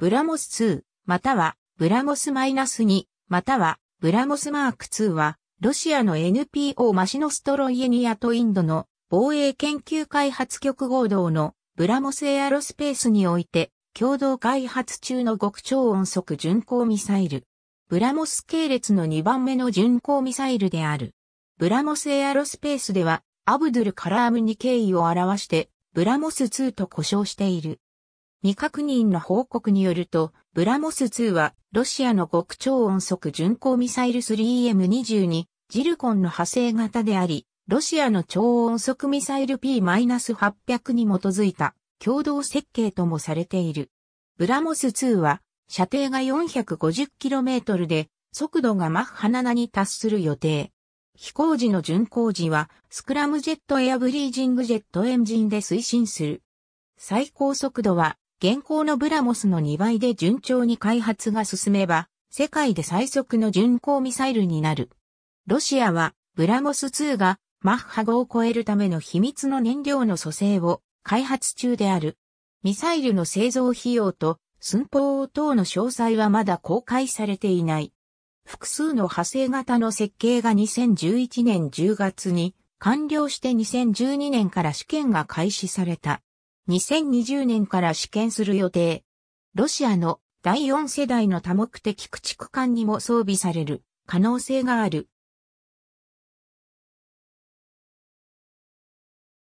ブラモス2、またはブラモス -2、またはブラモスマーク2は、ロシアの NPO マシノストロイエニアとインドの防衛研究開発局合同のブラモスエアロスペースにおいて共同開発中の極超音速巡航ミサイル。ブラモス系列の2番目の巡航ミサイルである。ブラモスエアロスペースではアブドゥル・カラームに敬意を表してブラモス2と呼称している。未確認の報告によると、ブラモス2は、ロシアの極超音速巡航ミサイル 3M22、ジルコンの派生型であり、ロシアの超音速ミサイル P-800 に基づいた共同設計ともされている。ブラモス2は、射程が 450km で、速度がマッハ7に達する予定。飛行時の巡航時は、スクラムジェットエアブリージングジェットエンジンで推進する。最高速度は現行のブラモスの2倍で順調に開発が進めば、世界で最速の巡航ミサイルになる。ロシアは、ブラモス2がマッハ5を超えるための秘密の燃料の蘇生を開発中である。ミサイルの製造費用と寸法等の詳細はまだ公開されていない。複数の派生型の設計が2011年10月に完了して2012年から試験が開始された。2020年から試験する予定。ロシアの第4世代の多目的駆逐艦にも装備される可能性がある